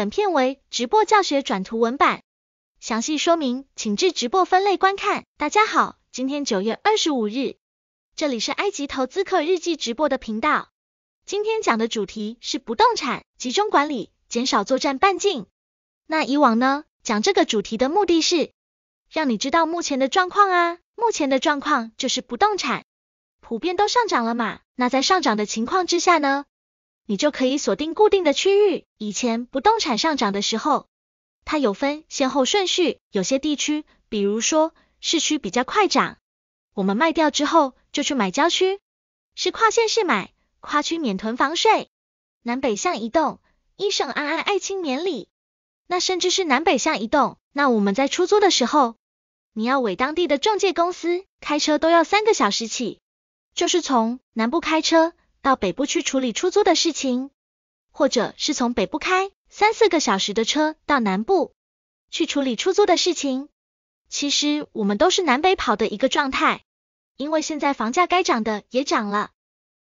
本片为直播教学转图文版，详细说明请至直播分类观看。大家好，今天九月二十五日，这里是埃及投资客日记直播的频道。今天讲的主题是不动产集中管理，减少作战半径。那以往呢，讲这个主题的目的是让你知道目前的状况啊，目前的状况就是不动产普遍都上涨了嘛。那在上涨的情况之下呢？你就可以锁定固定的区域。以前不动产上涨的时候，它有分先后顺序。有些地区，比如说市区比较快涨，我们卖掉之后就去买郊区，是跨县市买，跨区免囤房税。南北向移动，一省安安爱青免礼。那甚至是南北向移动，那我们在出租的时候，你要委当地的中介公司，开车都要三个小时起，就是从南部开车。到北部去处理出租的事情，或者是从北部开三四个小时的车到南部去处理出租的事情。其实我们都是南北跑的一个状态，因为现在房价该涨的也涨了，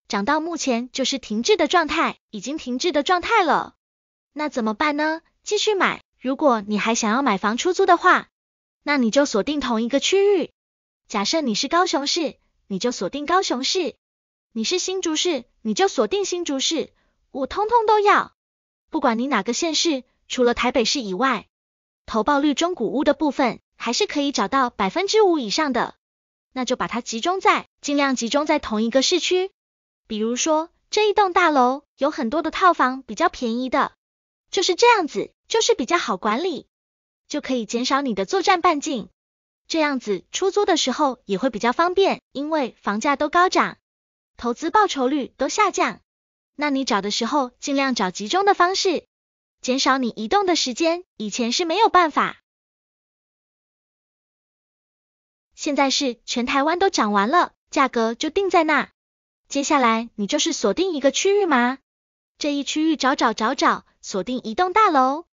涨到目前就是停滞的状态，已经停滞的状态了。那怎么办呢？继续买。如果你还想要买房出租的话，那你就锁定同一个区域。假设你是高雄市，你就锁定高雄市。你是新竹市，你就锁定新竹市，我通通都要。不管你哪个县市，除了台北市以外，投报率中古屋的部分还是可以找到百分之五以上的，那就把它集中在，尽量集中在同一个市区。比如说这一栋大楼有很多的套房，比较便宜的，就是这样子，就是比较好管理，就可以减少你的作战半径，这样子出租的时候也会比较方便，因为房价都高涨。投资报酬率都下降，那你找的时候尽量找集中的方式，减少你移动的时间。以前是没有办法，现在是全台湾都涨完了，价格就定在那。接下来你就是锁定一个区域嘛，这一区域找找找找，锁定一栋大楼，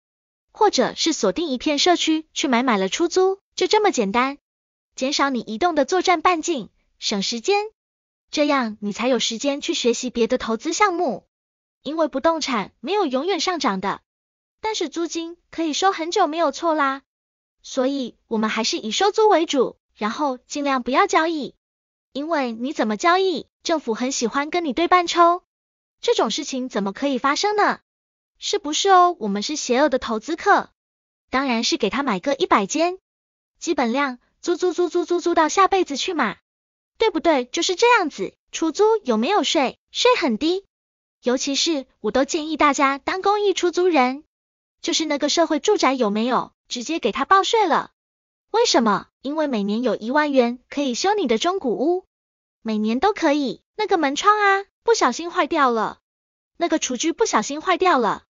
或者是锁定一片社区去买买了出租，就这么简单，减少你移动的作战半径，省时间。这样你才有时间去学习别的投资项目，因为不动产没有永远上涨的，但是租金可以收很久没有错啦。所以我们还是以收租为主，然后尽量不要交易，因为你怎么交易，政府很喜欢跟你对半抽。这种事情怎么可以发生呢？是不是哦？我们是邪恶的投资客，当然是给他买个一百间，基本量租租租租租租到下辈子去嘛。对不对？就是这样子，出租有没有税？税很低，尤其是我都建议大家当公益出租人，就是那个社会住宅有没有，直接给他报税了。为什么？因为每年有一万元可以修你的中古屋，每年都可以。那个门窗啊，不小心坏掉了，那个厨具不小心坏掉了，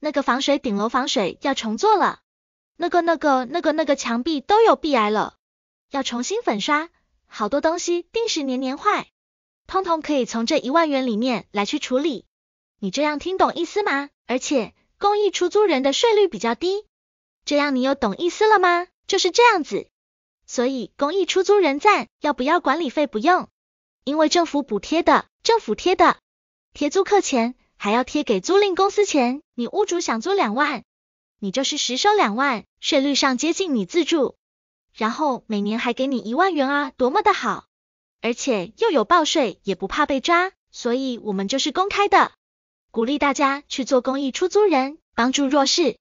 那个防水顶楼防水要重做了，那个那个那个那个墙壁都有壁癌了，要重新粉刷。好多东西定时年年坏，通通可以从这一万元里面来去处理。你这样听懂意思吗？而且公益出租人的税率比较低，这样你又懂意思了吗？就是这样子，所以公益出租人赞，要不要管理费不用，因为政府补贴的，政府贴的，贴租客钱还要贴给租赁公司钱。你屋主想租两万，你就是实收两万，税率上接近你自住。然后每年还给你一万元啊，多么的好！而且又有报税，也不怕被抓，所以我们就是公开的，鼓励大家去做公益出租人，帮助弱势，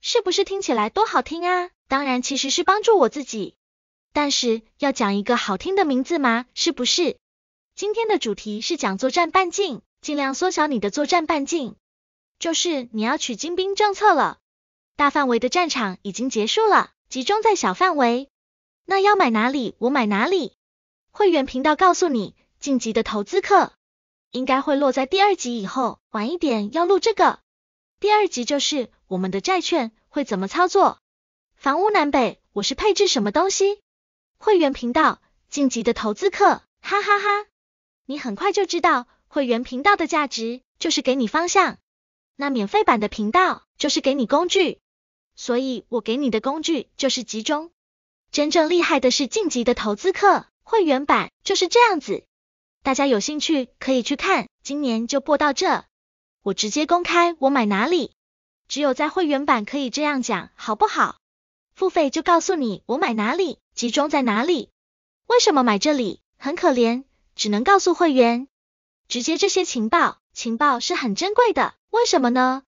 是不是听起来多好听啊？当然，其实是帮助我自己，但是要讲一个好听的名字嘛，是不是？今天的主题是讲作战半径，尽量缩小你的作战半径，就是你要取精兵政策了，大范围的战场已经结束了。集中在小范围，那要买哪里我买哪里。会员频道告诉你，晋级的投资课应该会落在第二集以后，晚一点要录这个。第二集就是我们的债券会怎么操作，房屋南北我是配置什么东西。会员频道晋级的投资课，哈哈哈，你很快就知道会员频道的价值就是给你方向，那免费版的频道就是给你工具。所以我给你的工具就是集中，真正厉害的是晋级的投资课会员版就是这样子，大家有兴趣可以去看。今年就播到这，我直接公开我买哪里，只有在会员版可以这样讲好不好？付费就告诉你我买哪里，集中在哪里，为什么买这里？很可怜，只能告诉会员，直接这些情报，情报是很珍贵的，为什么呢？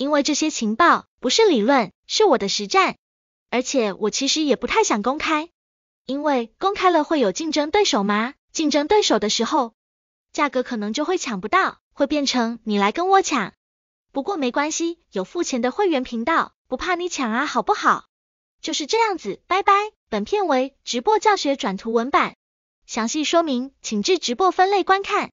因为这些情报不是理论，是我的实战，而且我其实也不太想公开，因为公开了会有竞争对手吗？竞争对手的时候，价格可能就会抢不到，会变成你来跟我抢。不过没关系，有付钱的会员频道，不怕你抢啊，好不好？就是这样子，拜拜。本片为直播教学转图文版，详细说明请至直播分类观看。